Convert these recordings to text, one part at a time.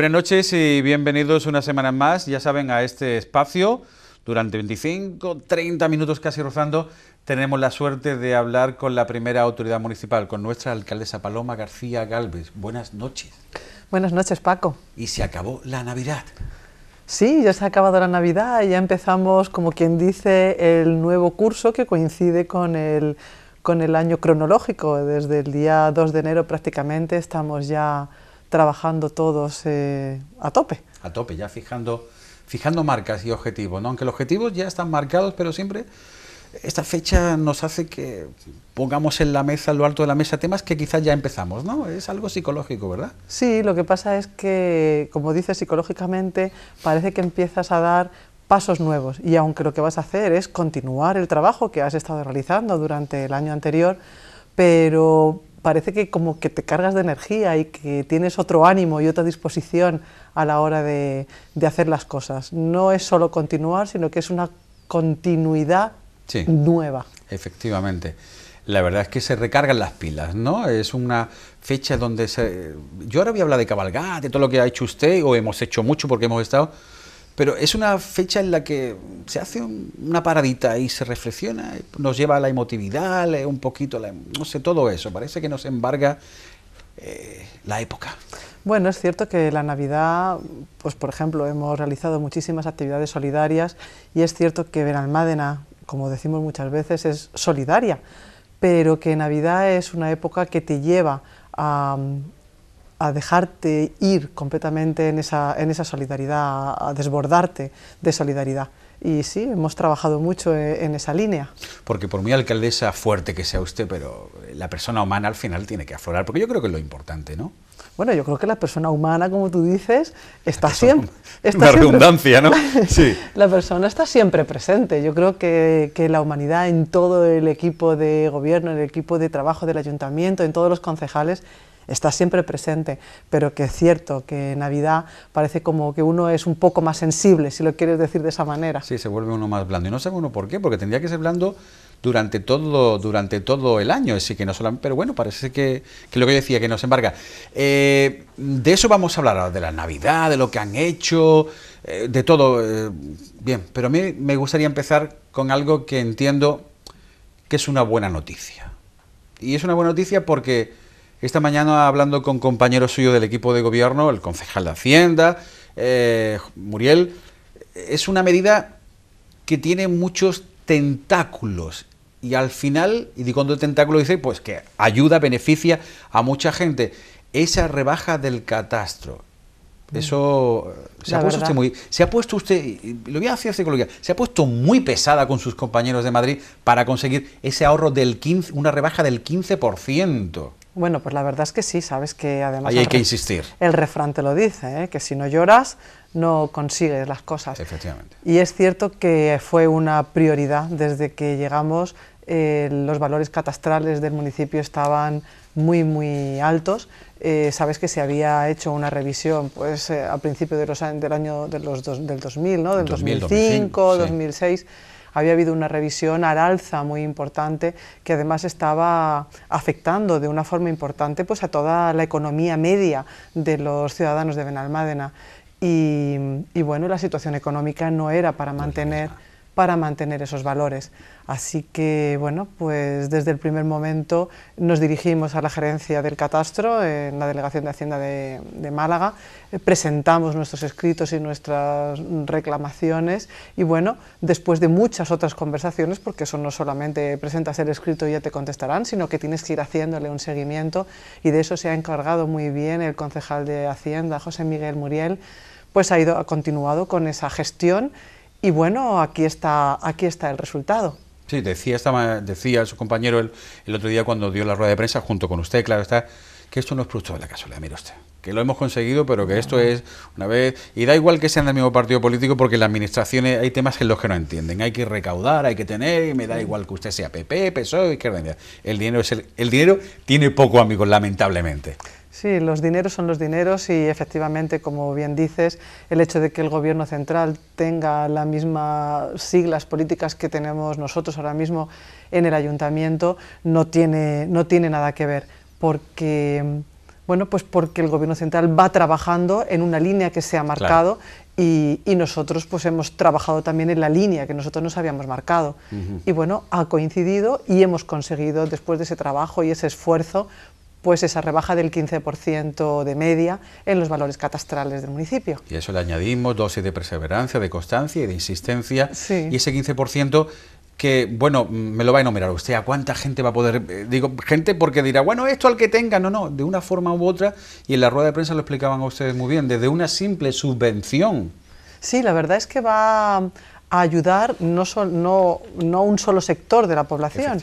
Buenas noches y bienvenidos una semana más, ya saben, a este espacio. Durante 25, 30 minutos casi rozando, tenemos la suerte de hablar con la primera autoridad municipal, con nuestra alcaldesa Paloma García Galvez. Buenas noches. Buenas noches, Paco. Y se acabó la Navidad. Sí, ya se ha acabado la Navidad, ya empezamos, como quien dice, el nuevo curso que coincide con el, con el año cronológico. Desde el día 2 de enero prácticamente estamos ya trabajando todos eh, a tope. A tope, ya fijando, fijando marcas y objetivos, ¿no? aunque los objetivos ya están marcados, pero siempre esta fecha nos hace que pongamos en la mesa, en lo alto de la mesa, temas que quizás ya empezamos, ¿no? Es algo psicológico, ¿verdad? Sí, lo que pasa es que, como dices, psicológicamente parece que empiezas a dar pasos nuevos y aunque lo que vas a hacer es continuar el trabajo que has estado realizando durante el año anterior, pero parece que como que te cargas de energía y que tienes otro ánimo y otra disposición a la hora de, hacer las cosas. No es solo continuar, sino que es una continuidad nueva. Efectivamente. La verdad es que se recargan las pilas, ¿no? Es una fecha donde se... Yo ahora voy a hablar de cabalgate, todo lo que ha hecho usted, o hemos hecho mucho porque hemos estado pero es una fecha en la que se hace una paradita y se reflexiona, nos lleva a la emotividad, eh, un poquito, la, no sé, todo eso. Parece que nos embarga eh, la época. Bueno, es cierto que la Navidad, pues por ejemplo, hemos realizado muchísimas actividades solidarias y es cierto que Benalmádena, como decimos muchas veces, es solidaria, pero que Navidad es una época que te lleva a a dejarte ir completamente en esa, en esa solidaridad, a desbordarte de solidaridad. Y sí, hemos trabajado mucho eh, en esa línea. Porque por muy alcaldesa fuerte que sea usted, pero la persona humana al final tiene que aflorar, porque yo creo que es lo importante, ¿no? Bueno, yo creo que la persona humana, como tú dices, está siempre... Está una redundancia, ¿no? Sí. La persona está siempre presente. Yo creo que, que, la humanidad en todo el equipo de gobierno, en el equipo de trabajo del ayuntamiento, en todos los concejales, está siempre presente, pero que es cierto que Navidad parece como que uno es un poco más sensible, si lo quieres decir de esa manera. Sí, se vuelve uno más blando. Y no sé uno por qué, porque tendría que ser blando durante todo, durante todo el año. que no solamente, pero bueno, parece que, que lo que yo decía, que nos embarga. Eh, de eso vamos a hablar ahora, de la Navidad, de lo que han hecho, eh, de todo. Eh, bien, pero a mí me gustaría empezar con algo que entiendo que es una buena noticia. Y es una buena noticia porque esta mañana hablando con compañeros suyos del equipo de gobierno, el concejal de Hacienda, eh, Muriel, es una medida que tiene muchos tentáculos y al final, y de cuando el tentáculo dice, pues que ayuda, beneficia a mucha gente. Esa rebaja del catastro, mm. eso eh, se ha, puesto usted muy, se ha puesto usted, lo voy a hacer psicología, se ha puesto muy pesada con sus compañeros de Madrid para conseguir ese ahorro del 15, una rebaja del 15%. Bueno, pues la verdad es que sí, sabes que además... hay que insistir. El refrán te lo dice, ¿eh? que si no lloras no consigues las cosas. Efectivamente. Y es cierto que fue una prioridad desde que llegamos, eh, los valores catastrales del municipio estaban muy, muy altos. Eh, sabes que se había hecho una revisión pues, a principio de los, del año de del 2000, ¿no? del 2005, 2006 había habido una revisión al alza muy importante que además estaba afectando de una forma importante pues, a toda la economía media de los ciudadanos de Benalmádena. Y, y bueno, la situación económica no era para pues mantener para mantener esos valores. Así que, bueno, pues desde el primer momento nos dirigimos a la gerencia del catastro en la Delegación de Hacienda de, Málaga, eh, presentamos nuestros escritos y nuestras reclamaciones y, bueno, después de muchas otras conversaciones, porque eso no solamente presentas el escrito y ya te contestarán, sino que tienes que ir haciéndole un seguimiento y de eso se ha encargado muy bien el concejal de Hacienda, José Miguel Muriel, pues ha ido ha continuado con esa gestión y bueno, aquí está, aquí está el resultado. Sí, decía, decía su compañero el, otro día cuando dio la rueda de prensa, junto con usted, claro está, que esto no es producto de la casualidad, mire usted. Que lo hemos conseguido, pero que esto es una vez. Y da igual que sean del mismo partido político, porque en las administración hay temas en los que no entienden. Hay que recaudar, hay que tener, y me da igual que usted sea PP, PSOE, Izquierda El dinero, es el, el dinero tiene poco amigos, lamentablemente. Sí, los dineros son los dineros y efectivamente, como bien dices, el hecho de que el Gobierno central tenga las mismas siglas políticas que tenemos nosotros ahora mismo en el ayuntamiento no tiene, no tiene nada que ver, porque, bueno, pues porque el Gobierno central va trabajando en una línea que se ha marcado y, nosotros pues hemos trabajado también en la línea que nosotros nos habíamos marcado. Y bueno, ha coincidido y hemos conseguido, después de ese trabajo y ese esfuerzo, pues esa rebaja del 15% de media en los valores catastrales del municipio. Y eso le añadimos dosis de perseverancia, de constancia y de insistencia. Y ese 15% que, bueno, me lo va a enumerar usted, ¿a cuánta gente va a poder? Eh, digo, gente porque dirá, bueno, esto al que tenga, no, no, de una forma u otra, y en la rueda de prensa lo explicaban a ustedes muy bien, desde una simple subvención. Sí, la verdad es que va a ayudar no, sol, no, no, un solo sector de la población,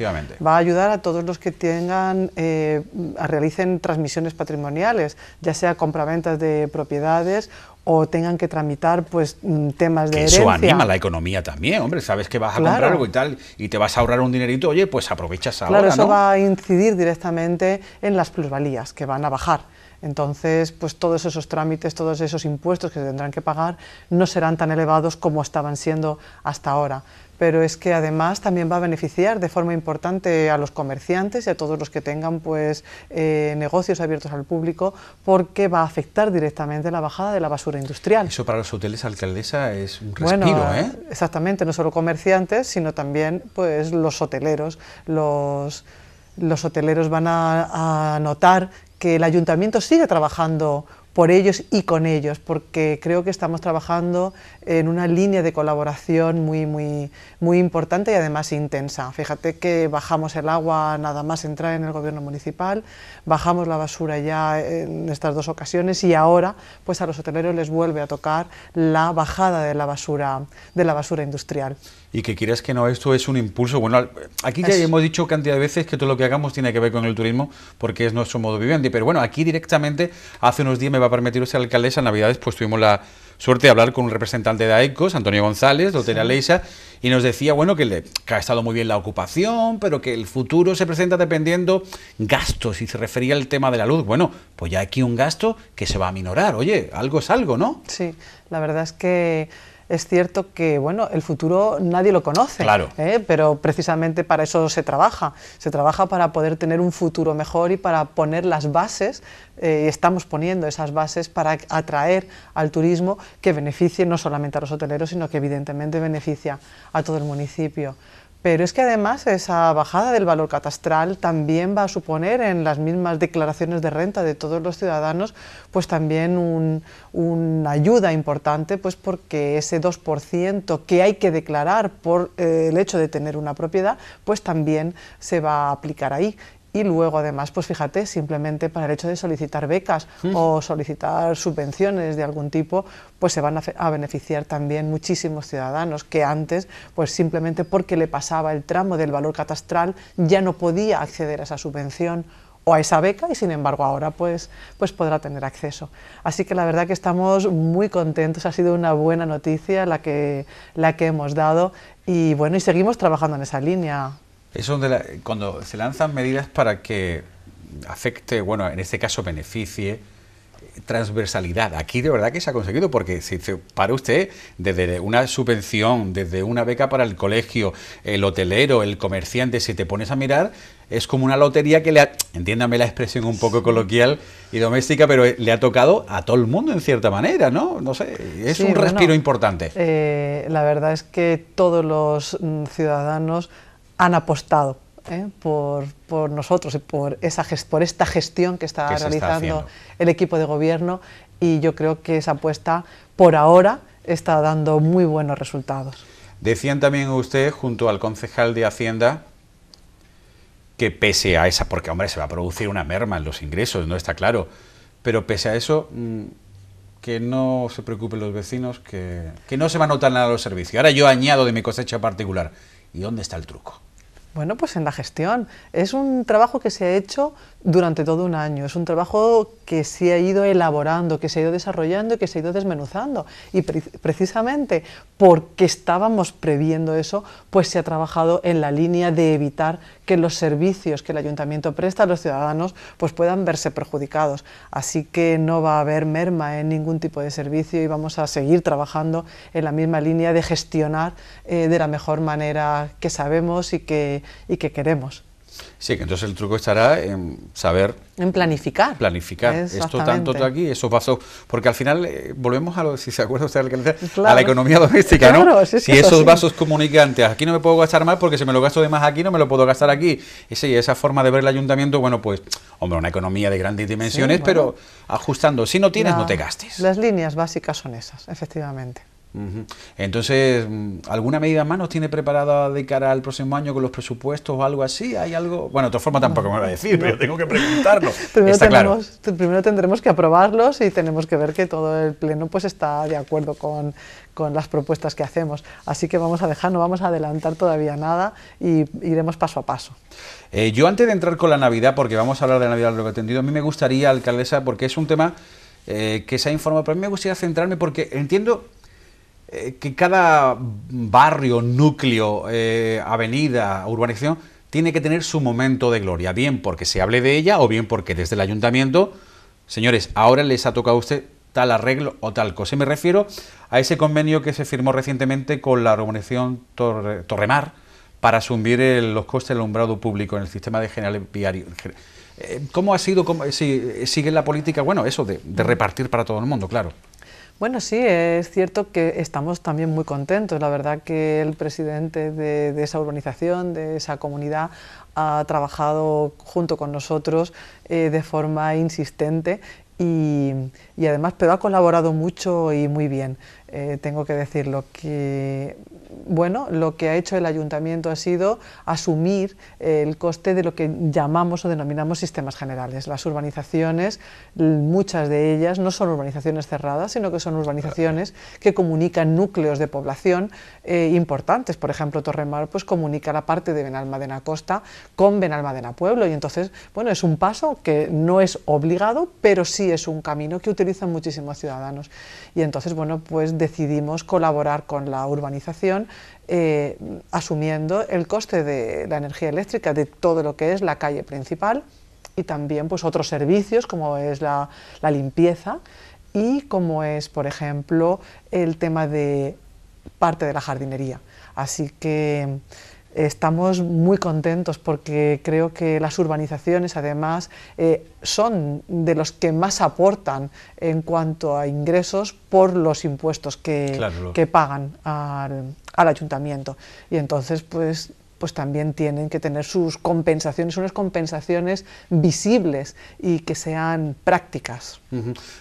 va a ayudar a todos los que tengan, eh, realicen transmisiones patrimoniales, ya sea compraventas de propiedades o tengan que tramitar pues mm, temas de Eso anima la economía también, hombre, sabes que vas a comprar algo y tal y te vas a ahorrar un dinerito, oye, pues aprovechas ahora, Claro, eso ¿no? va a incidir directamente en las plusvalías que van a bajar. Entonces, pues todos esos trámites, todos esos impuestos que se tendrán que pagar no serán tan elevados como estaban siendo hasta ahora. Pero es que además también va a beneficiar de forma importante a los comerciantes y a todos los que tengan pues, eh, negocios abiertos al público porque va a afectar directamente la bajada de la basura industrial. Eso para los hoteles, alcaldesa, es un respiro, bueno, ¿eh? Exactamente, no solo comerciantes, sino también pues, los hoteleros, los hoteleros van a, a, notar que el ayuntamiento siga trabajando por ellos y con ellos, porque creo que estamos trabajando en una línea de colaboración muy, muy, muy importante y además intensa. Fíjate que bajamos el agua nada más entrar en el gobierno municipal, bajamos la basura ya en estas dos ocasiones y ahora pues a los hoteleros les vuelve a tocar la bajada de la basura, de la basura industrial. Y que quieras que no, esto es un impulso. Bueno, aquí ya hemos dicho cantidad de veces que todo lo que hagamos tiene que ver con el turismo porque es nuestro modo viviente. Pero bueno, aquí directamente, hace unos días me va a permitir usted alcaldesa, en Navidades, pues tuvimos la suerte de hablar con un representante de AECOS, Antonio González, de Leisa, y nos decía, bueno, que, le, ha estado muy bien la ocupación, pero que el futuro se presenta dependiendo gastos, y se refería al tema de la luz. Bueno, pues ya aquí un gasto que se va a minorar, oye, algo es algo, ¿no? Sí, la verdad es que es cierto que bueno, el futuro nadie lo conoce, ¿eh? pero precisamente para eso se trabaja. Se trabaja para poder tener un futuro mejor y para poner las bases, eh, y estamos poniendo esas bases para atraer al turismo que beneficie no solamente a los hoteleros, sino que evidentemente beneficia a todo el municipio. Pero es que además esa bajada del valor catastral también va a suponer en las mismas declaraciones de renta de todos los ciudadanos, pues también una ayuda importante, pues porque ese 2% que hay que declarar por eh, el hecho de tener una propiedad, pues también se va a aplicar ahí y luego además, pues fíjate, simplemente para el hecho de solicitar becas mm. o solicitar subvenciones de algún tipo, pues se van a, beneficiar también muchísimos ciudadanos que antes, pues simplemente porque le pasaba el tramo del valor catastral, ya no podía acceder a esa subvención o a esa beca y sin embargo ahora pues, pues podrá tener acceso. Así que la verdad que estamos muy contentos, ha sido una buena noticia la que, la que hemos dado y bueno, y seguimos trabajando en esa línea. Es donde cuando se lanzan medidas para que afecte, bueno, en este caso beneficie, eh, transversalidad. Aquí de verdad que se ha conseguido, porque si para usted desde una subvención, desde una beca para el colegio, el hotelero, el comerciante, si te pones a mirar, es como una lotería que le ha, entiéndame la expresión un poco coloquial y doméstica, pero eh, le ha tocado a todo el mundo en cierta manera, ¿no? No sé, es un respiro importante. Eh, la verdad es que todos los mm, ciudadanos han apostado ¿eh? por, nosotros y por, esa por esta gestión que está realizando el equipo de gobierno y yo creo que esa apuesta por ahora está dando muy buenos resultados. Decían también usted, junto al concejal de Hacienda, que pese a esa, porque hombre, se va a producir una merma en los ingresos, no está claro, pero pese a eso, mm, que no se preocupen los vecinos, que, no se va a notar nada los servicios. Ahora yo añado de mi cosecha particular, ¿y dónde está el truco? Bueno, pues en la gestión. Es un trabajo que se ha hecho durante todo un año. Es un trabajo que se ha ido elaborando, que se ha ido desarrollando y que se ha ido desmenuzando. Y precisamente porque estábamos previendo eso, pues se ha trabajado en la línea de evitar que los servicios que el ayuntamiento presta a los ciudadanos pues puedan verse perjudicados. Así que no va a haber merma en ningún tipo de servicio y vamos a seguir trabajando en la misma línea de gestionar eh, de la mejor manera que sabemos y que, y que queremos. Sí, que entonces el truco estará en saber... En planificar. Planificar. Esto tanto, aquí, esos vasos, Porque al final eh, volvemos a lo, si se acuerda a la economía doméstica, ¿no? si esos vasos comunicantes, aquí no me puedo gastar más porque si me lo gasto de más aquí, no me lo puedo gastar aquí. sí esa forma de ver el ayuntamiento, bueno, pues, hombre, una economía de grandes dimensiones, pero ajustando. Si no tienes, no te gastes. Las líneas básicas son esas, efectivamente. Entonces, mm, ¿alguna medida más nos tiene preparada de cara al próximo año con los presupuestos o algo así? ¿Hay algo? Bueno, de todas formas tampoco me va a decir, pero tengo que preguntarlo. primero, tendremos que aprobarlos y tenemos que ver que todo el Pleno pues está de acuerdo con, las propuestas que hacemos. Así que vamos a dejar, no vamos a adelantar todavía nada y iremos paso a paso. Eh, yo antes de entrar con la Navidad, porque vamos a hablar de Navidad lo que atendido, a mí me gustaría, alcaldesa, porque es un tema eh, que se ha informado, pero a mí me gustaría centrarme porque entiendo eh, que cada barrio, núcleo, eh, avenida, urbanización, tiene que tener su momento de gloria, bien porque se hable de ella o bien porque desde el ayuntamiento, señores, ahora les ha tocado a usted tal arreglo o tal cosa. Y me refiero a ese convenio que se firmó recientemente con la urbanización Torremar para asumir los costes del alumbrado público en el sistema de general viario. Eh, ¿Cómo ha sido, si sigue la política, bueno, eso de repartir para todo el mundo, claro? Bueno, sí, es cierto que estamos también muy contentos. La verdad que el presidente de, esa urbanización, de esa comunidad, ha trabajado junto con nosotros eh, de forma insistente y, y, además, pero ha colaborado mucho y muy bien. Eh, tengo que decirlo, que bueno, lo que ha hecho el ayuntamiento ha sido asumir eh, el coste de lo que llamamos o denominamos sistemas generales. Las urbanizaciones, muchas de ellas no son urbanizaciones cerradas, sino que son urbanizaciones que comunican núcleos de población eh, importantes. Por ejemplo, Torremar pues, comunica la parte de Benalmadena Costa con Benalmadena Pueblo y entonces, bueno, es un paso que no es obligado, pero sí es un camino que utilizan muchísimos ciudadanos. Y entonces, bueno, pues decidimos colaborar con la urbanización eh, asumiendo el coste de la energía eléctrica de todo lo que es la calle principal y también pues otros servicios como es la, la limpieza y como es por ejemplo el tema de parte de la jardinería. Así que estamos muy contentos porque creo que las urbanizaciones además eh, son de los que más aportan en cuanto a ingresos por los impuestos que, que pagan al, al ayuntamiento. Y entonces pues pues también tienen que tener sus compensaciones, unas compensaciones visibles y que sean prácticas.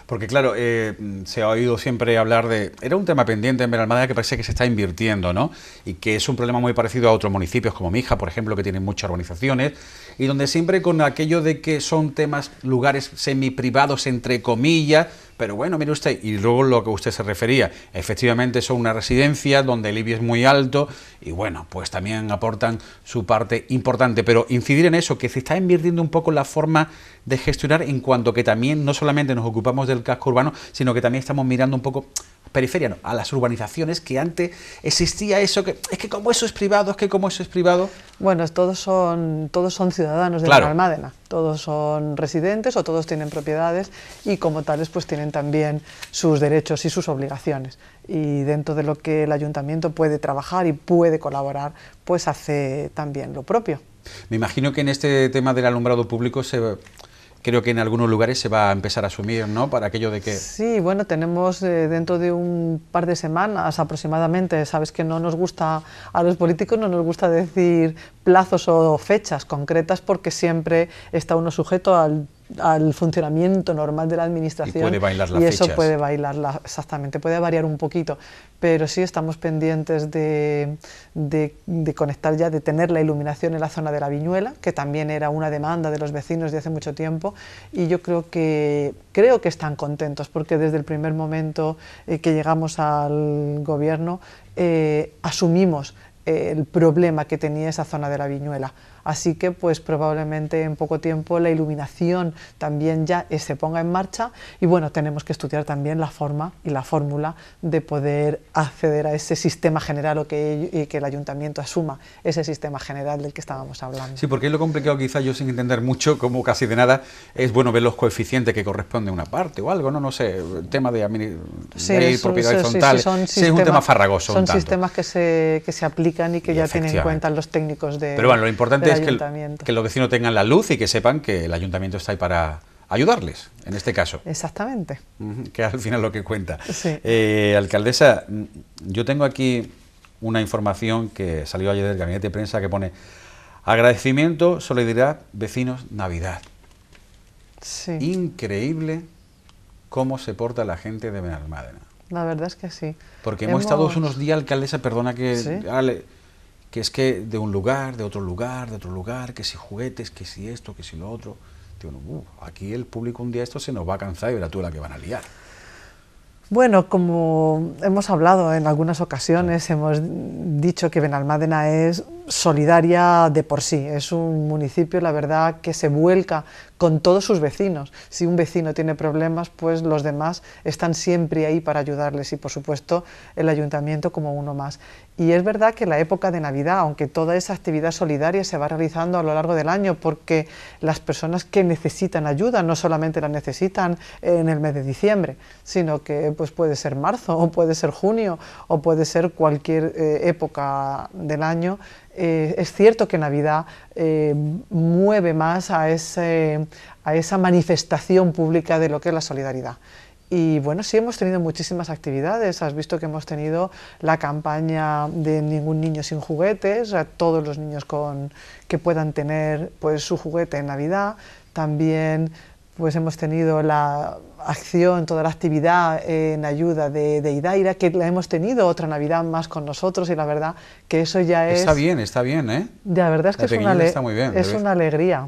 Porque claro, eh, se ha oído siempre hablar de, era un tema pendiente en Benalmádena que parece que se está invirtiendo, ¿no? Y que es un problema muy parecido a otros municipios como Mija, por ejemplo, que tienen muchas urbanizaciones, y donde siempre con aquello de que son temas, lugares semi privados, entre comillas, pero bueno, mire usted, y luego lo que usted se refería, efectivamente son una residencia donde el IBI es muy alto y bueno, pues también aportan su parte importante, pero incidir en eso, que se está invirtiendo un poco la forma de gestionar en cuanto que también no solamente nos ocupamos del casco urbano, sino que también estamos mirando un poco periferia no, a las urbanizaciones que antes existía eso, que es que como eso es privado, es que como eso es privado. Bueno, todos son, todos son ciudadanos de la Almádena, todos son residentes o todos tienen propiedades y como tales pues tienen también sus derechos y sus obligaciones. Y dentro de lo que el ayuntamiento puede trabajar y puede colaborar, pues hace también lo propio. Me imagino que en este tema del alumbrado público se creo que en algunos lugares se va a empezar a asumir, ¿no? Para aquello de que... Sí, bueno, tenemos eh, dentro de un par de semanas aproximadamente, sabes que no nos gusta, a los políticos no nos gusta decir plazos o fechas concretas porque siempre está uno sujeto al al funcionamiento normal de la administración. Y puede eso puede bailarla, exactamente, puede variar un poquito, pero sí estamos pendientes de, conectar ya, de tener la iluminación en la zona de la viñuela, que también era una demanda de los vecinos de hace mucho tiempo, y yo creo que, creo que están contentos, porque desde el primer momento eh, que llegamos al gobierno eh, asumimos eh, el problema que tenía esa zona de la viñuela Así que pues probablemente en poco tiempo la iluminación también ya se ponga en marcha y bueno, tenemos que estudiar también la forma y la fórmula de poder acceder a ese sistema general o que, y que el ayuntamiento asuma ese sistema general del que estábamos hablando. Sí, porque lo complicado quizás yo sin entender mucho, como casi de nada, es bueno ver los coeficientes que corresponde a una parte o algo, no, no sé, el tema de, sí, de propiedad horizontal, sí, es un tema farragoso. Son un tanto. sistemas que se, que se aplican y que ya tienen en cuenta los técnicos de... Pero bueno, lo importante que, los vecinos tengan la luz y que sepan que el ayuntamiento está ahí para, ayudarles, en este caso. Exactamente. Que al final lo que cuenta. Eh, alcaldesa, yo tengo aquí una información que salió ayer del gabinete de prensa que pone agradecimiento, solidaridad, vecinos, Navidad. Increíble cómo se porta la gente de Benalmádena. La verdad es que sí. Porque hemos, estado unos días, alcaldesa, perdona que que es que de un lugar, de otro lugar, de otro lugar, que si juguetes, que si esto, que si lo otro. Digo, uh, aquí el público un día esto se nos va a cansar y verá tú la que van a liar. Bueno, como hemos hablado en algunas ocasiones, hemos dicho que Benalmádena es solidaria de por sí. Es un municipio, la verdad, que se vuelca con todos sus vecinos. Si un vecino tiene problemas, pues los demás están siempre ahí para ayudarles y, por supuesto, el ayuntamiento como uno más. Y es verdad que la época de Navidad, aunque toda esa actividad solidaria se va realizando a lo largo del año, porque las personas que necesitan ayuda no solamente la necesitan en el mes de diciembre, sino que pues, puede ser marzo o puede ser junio o puede ser cualquier eh, época del año eh, es cierto que Navidad eh, mueve más a, esa manifestación pública de lo que es la solidaridad. Y bueno, sí hemos tenido muchísimas actividades. Has visto que hemos tenido la campaña de ningún niño sin juguetes, a todos los niños con, que puedan tener pues, su juguete en Navidad. También pues, hemos tenido la acción, toda la actividad en ayuda de, de, Idaira, que la hemos tenido otra Navidad más con nosotros y la verdad que eso ya es... Está bien, está bien, ¿eh? La verdad es que es, una, está muy bien, es una alegría.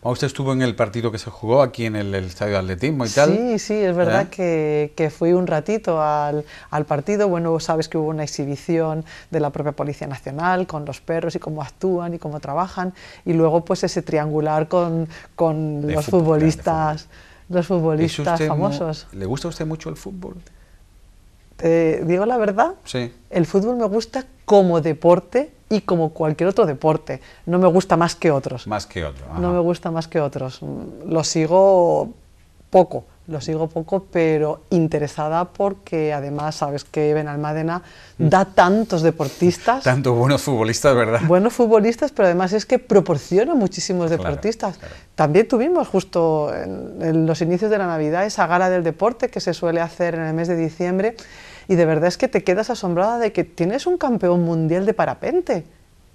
Usted estuvo en el partido que se jugó aquí en el, estadio de atletismo y tal. Sí, sí, es verdad ¿Eh? que, fui un ratito al, partido. Bueno, sabes que hubo una exhibición de la propia Policía Nacional con los perros y cómo actúan y cómo trabajan. Y luego pues ese triangular con, los futbolistas. ...los futbolistas famosos. ¿Le gusta a usted mucho el fútbol? ¿Te digo la verdad? Sí. El fútbol me gusta como deporte y como cualquier otro deporte. No me gusta más que otros. Más que otros. No me gusta más que otros. Mm, lo sigo poco lo sigo poco, pero interesada porque además sabes que Benalmádena mm. da tantos deportistas. Tanto buenos futbolistas, ¿verdad? Buenos futbolistas, pero además es que proporciona muchísimos deportistas. También tuvimos justo en los inicios de la Navidad esa gala del deporte que se suele hacer en el mes de diciembre y de verdad es que te quedas asombrada de que tienes un campeón mundial de parapente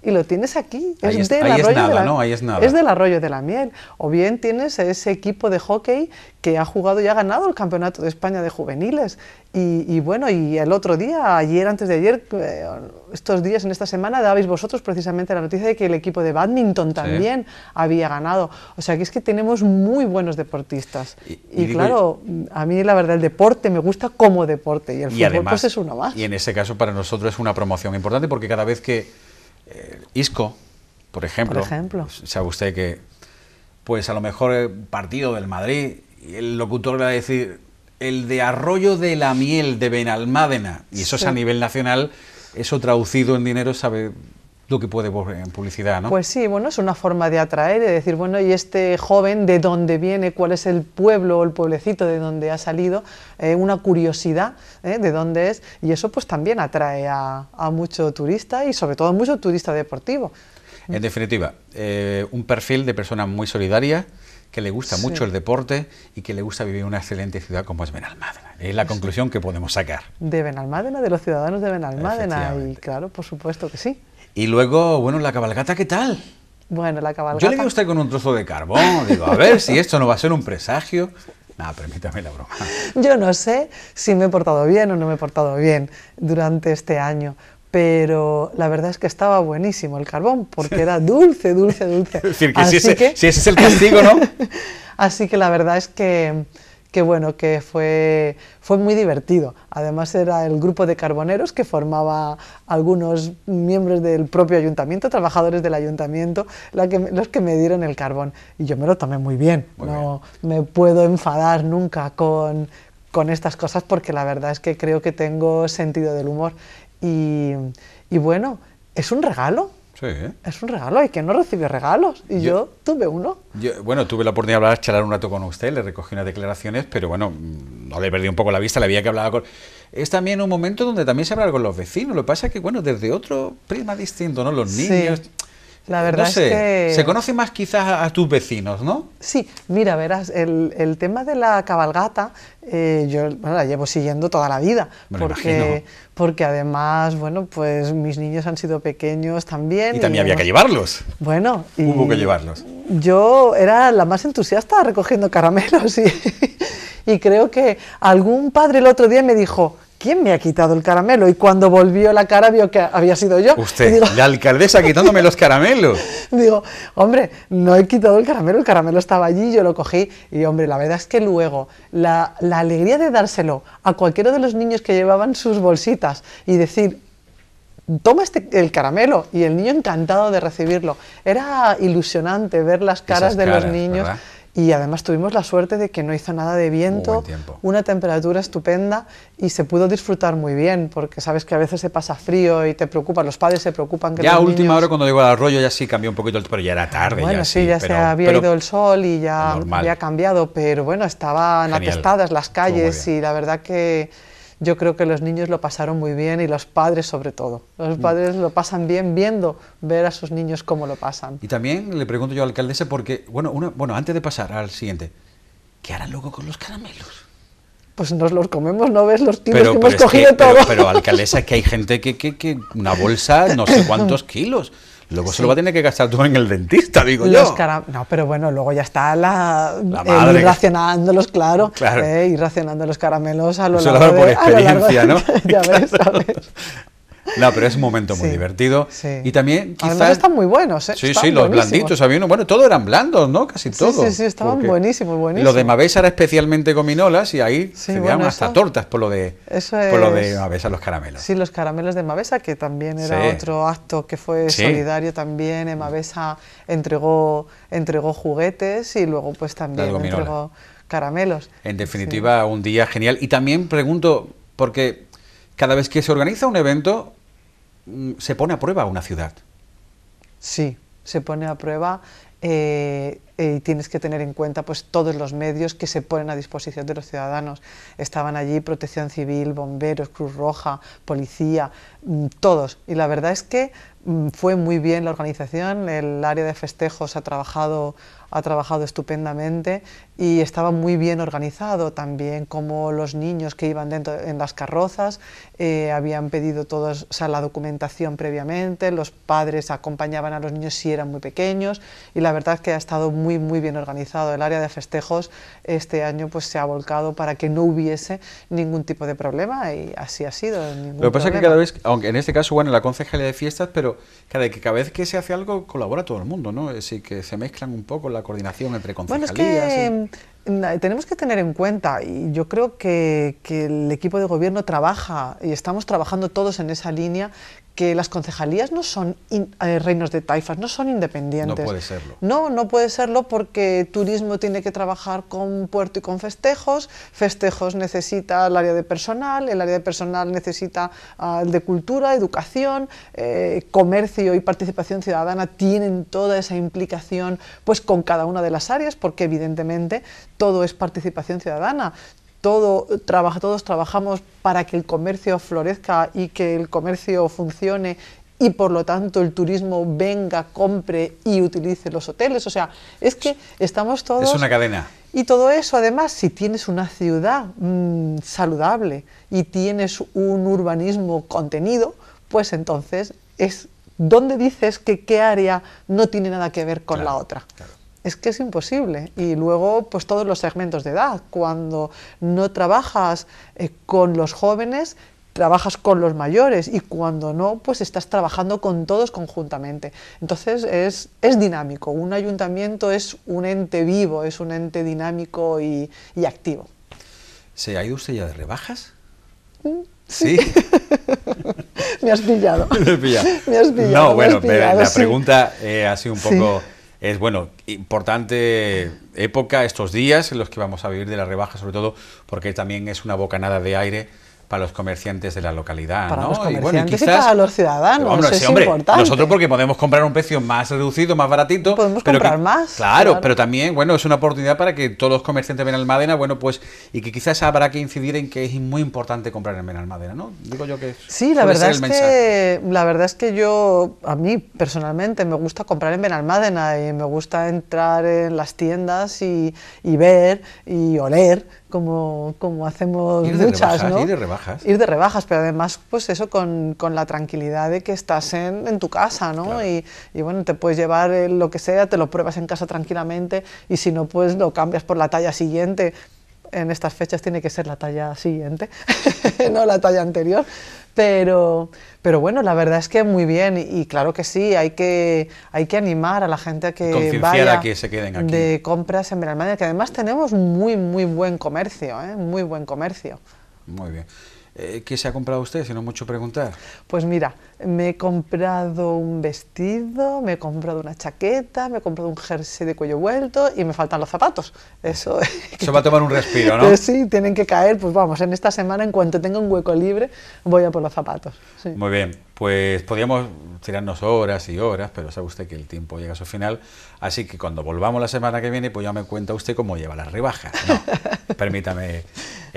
y lo tienes aquí. Es, del arroyo de la, del arroyo de la miel. O bien tienes ese equipo de hockey que ha jugado y ha ganado el Campeonato de España de Juveniles. Y, bueno, y el otro día, ayer, antes de ayer, eh, estos días, en esta semana, dabais vosotros precisamente la noticia de que el equipo de badminton también había ganado. O sea, que es que tenemos muy buenos deportistas. Y, claro, a mí la verdad el deporte me gusta como deporte y el fútbol pues, es uno más. Y en ese caso para nosotros es una promoción importante porque cada vez que eh, Isco, por ejemplo. ejemplo. Sabe usted que, pues a lo mejor el eh, partido del Madrid, el locutor le va a decir, el de Arroyo de la Miel de Benalmádena, y eso es a nivel nacional, eso traducido en dinero sabe lo que puede en publicidad, ¿no? Pues sí, bueno, es una forma de atraer, de decir, bueno, y este joven, ¿de dónde viene? ¿Cuál es el pueblo o el pueblecito de donde ha salido? Eh, una curiosidad ¿eh? de dónde es, y eso pues también atrae a, a mucho turista y sobre todo a mucho turista deportivo. En definitiva, eh, un perfil de persona muy solidaria, que le gusta mucho el deporte y que le gusta vivir en una excelente ciudad como es Benalmádena. Es la conclusión que podemos sacar. De Benalmádena, de los ciudadanos de Benalmádena, y claro, por supuesto que sí. Y luego, bueno, la cabalgata, ¿qué tal? Bueno, la cabalgata. Yo le vi usted con un trozo de carbón, digo, a ver si esto no va a ser un presagio. Nada, permítame la broma. Yo no sé si me he portado bien o no me he portado bien durante este año, pero la verdad es que estaba buenísimo el carbón, porque era dulce, dulce, dulce. es decir, si ese es el castigo, ¿no? Así que la verdad es que que bueno, que fue, muy divertido. Además era el grupo de carboneros que formaba algunos miembros del propio ayuntamiento, trabajadores del ayuntamiento, los que me dieron el carbón. Y yo me lo tomé muy bien. no me puedo enfadar nunca con, estas cosas porque la verdad es que creo que tengo sentido del humor. y bueno, es un regalo. Es un regalo, hay que no recibe regalos. Y yo, tuve uno. bueno, tuve la oportunidad de hablar, charlar un rato con usted, le recogí unas declaraciones, pero bueno, mm, no le perdí un poco la vista, le había que hablar con... Es también un momento donde también se habla con los vecinos, lo que pasa es que, bueno, desde otro prisma distinto, ¿no? Los niños... La verdad no sé, es que... Se conoce más quizás a, tus vecinos, ¿no? Sí, mira, verás, el, tema de la cabalgata eh, yo la llevo siguiendo toda la vida, porque, porque además, bueno, pues mis niños han sido pequeños también. Y, también había que llevarlos. Bueno, hubo que llevarlos. Yo era la más entusiasta recogiendo caramelos y, y creo que algún padre el otro día me dijo, ¿quién me ha quitado el caramelo? Y cuando volvió la cara vio que había sido yo. Usted, la alcaldesa quitándome los caramelos. Digo, hombre, no he quitado el caramelo, el caramelo estaba allí, yo lo cogí y hombre, la verdad es que luego la, alegría de dárselo a cualquiera de los niños que llevaban sus bolsitas y decir, toma este, el caramelo y el niño encantado de recibirlo. Era ilusionante ver las caras de los niños y además tuvimos la suerte de que no hizo nada de viento, una temperatura estupenda y se pudo disfrutar muy bien, porque sabes que a veces se pasa frío y te preocupan, los padres se preocupan que Ya a última hora cuando llegó al arroyo ya sí cambió un poquito, el, pero ya era tarde. Bueno, ya sí, ya se había ido el sol y ya había cambiado, pero bueno, estaban atestadas las calles y la verdad que yo creo que los niños lo pasaron muy bien y los padres sobre todo. Los mm. padres lo pasan bien viendo, ver a sus niños cómo lo pasan. Y también le pregunto yo al alcaldesa porque, bueno, bueno, antes de pasar al siguiente, ¿qué harán luego con los caramelos? Pues nos los comemos, ¿no ves los tiros que hemos cogido todo? Pero, pero, alcaldesa, que hay gente que una bolsa, no sé cuántos kilos. Luego se lo va a tener que gastar tú en el dentista, digo yo. No, pero bueno, luego ya está la, eh, racionándolos, claro, eh, ir racionando los caramelos a lo, largo, de, por experiencia, ¿no? ya ves, no, pero es un momento muy divertido. Y también quizás... están muy buenos, ¿eh? Sí, sí, los blanditos. Había bueno, todos eran blandos, ¿no? Casi todos. Sí, sí, estaban buenísimos, buenísimos. Lo de Mavesa era especialmente gominolas y ahí se veían hasta tortas por lo de, eso por lo de Mavesa, los caramelos. Sí, los caramelos de Mavesa, que también era otro acto que fue solidario también. Eh, Mavesa entregó, entregó juguetes y luego pues también entregó caramelos. En definitiva, un día genial. Y también pregunto, porque cada vez que se organiza un evento, Mm, se pone a prueba una ciudad. Sí, se pone a prueba eh, y tienes que tener en cuenta pues, todos los medios que se ponen a disposición de los ciudadanos. Estaban allí protección civil, bomberos, Cruz Roja, policía, mm, todos. Y la verdad es que Mm, fue muy bien la organización, el área de festejos ha trabajado, ha trabajado estupendamente y estaba muy bien organizado también, como los niños que iban dentro en las carrozas eh, habían pedido todos la documentación previamente, los padres acompañaban a los niños si eran muy pequeños y la verdad es que ha estado muy muy bien organizado. El área de festejos este año pues se ha volcado para que no hubiese ningún tipo de problema y así ha sido. Lo pasa que cada vez, aunque en este caso, bueno, la concejalía de fiestas, que cada vez que se hace algo colabora todo el mundo, ¿no? Es que se mezclan un poco la coordinación entre concejalías. Eh. Mm, tenemos que tener en cuenta, y yo creo que el equipo de gobierno trabaja, y estamos trabajando todos en esa línea, que las concejalías no son eh, reinos de taifas, no son independientes. No puede serlo. No, no puede serlo porque turismo tiene que trabajar con puerto y con festejos, festejos necesita el área de personal, el área de personal necesita ah, el de cultura, educación, eh, comercio y participación ciudadana tienen toda esa implicación pues con cada una de las áreas porque evidentemente todo es participación ciudadana, todo, todos trabajamos para que el comercio florezca y que el comercio funcione y por lo tanto el turismo venga, compre y utilice los hoteles. O sea, es que estamos todos... Es una cadena. Y todo eso, además, si tienes una ciudad mm, saludable y tienes un urbanismo contenido, pues entonces es donde dices que qué área no tiene nada que ver con la otra es que es imposible. Y luego, pues todos los segmentos de edad. Cuando no trabajas eh, con los jóvenes, trabajas con los mayores y cuando no, pues estás trabajando con todos conjuntamente. Entonces es, dinámico. Un ayuntamiento es un ente vivo, es un ente dinámico y, activo. ¿Se ha ido usted ya de rebajas? Mm, sí. me has pillado. me, has pillado. No, bueno, la pregunta eh, ha sido un poco es, bueno, importante época, estos días en los que vamos a vivir de la rebaja, sobre todo porque también es una bocanada de aire para los comerciantes de la localidad. Para ¿no? los comerciantes y, para los ciudadanos. es importante. Nosotros porque podemos comprar un precio más reducido, más baratito. Podemos comprar más. Claro, pero también, bueno, es una oportunidad para que todos los comerciantes de Benalmádena, bueno, pues, y que quizás habrá que incidir en que es muy importante comprar en Benalmádena, ¿no? Digo yo que Sí, la verdad, es que, la verdad es que yo, a mí personalmente, me gusta comprar en Benalmádena y me gusta entrar en las tiendas y, y ver y oler como, como hacemos ir muchas, ¿no? Ir de rebajas. Ir de rebajas, pero además, pues eso con, con la tranquilidad de que estás en, en tu casa, ¿no? Y, y, bueno, te puedes llevar eh, lo que sea, te lo pruebas en casa tranquilamente y si no, pues lo cambias por la talla siguiente. En estas fechas tiene que ser la talla siguiente, no la talla anterior. Pero, pero bueno, la verdad es que muy bien y claro que sí, hay que, hay que animar a la gente a que vaya se queden de compras en Benalmádena, que además tenemos muy, muy buen comercio, ¿eh? muy buen comercio. Muy bien. Eh, ¿Qué se ha comprado usted, si no mucho preguntar? Pues mira, me he comprado un vestido, me he comprado una chaqueta, me he comprado un jersey de cuello vuelto y me faltan los zapatos. Eso va a tomar un respiro, ¿no? sí, tienen que caer, pues vamos, en esta semana, en cuanto tenga un hueco libre, voy a por los zapatos. Muy bien, pues podríamos tirarnos horas y horas, pero sabe usted que el tiempo llega a su final, así que cuando volvamos la semana que viene, pues ya me cuenta usted cómo lleva las rebajas. permítame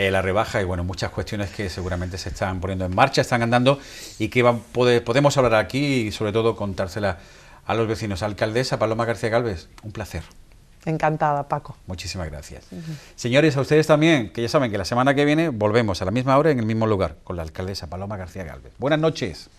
eh, la rebaja y bueno, muchas cuestiones que seguramente se están poniendo en marcha, están andando y que podemos hablar aquí y sobre todo contárselas a los vecinos. Alcaldesa Paloma García Galvez, un placer. Encantada, Paco. Muchísimas gracias. Señores, a ustedes también, que ya saben que la semana que viene volvemos a la misma hora en el mismo lugar con la alcaldesa Paloma García Galvez. Buenas noches.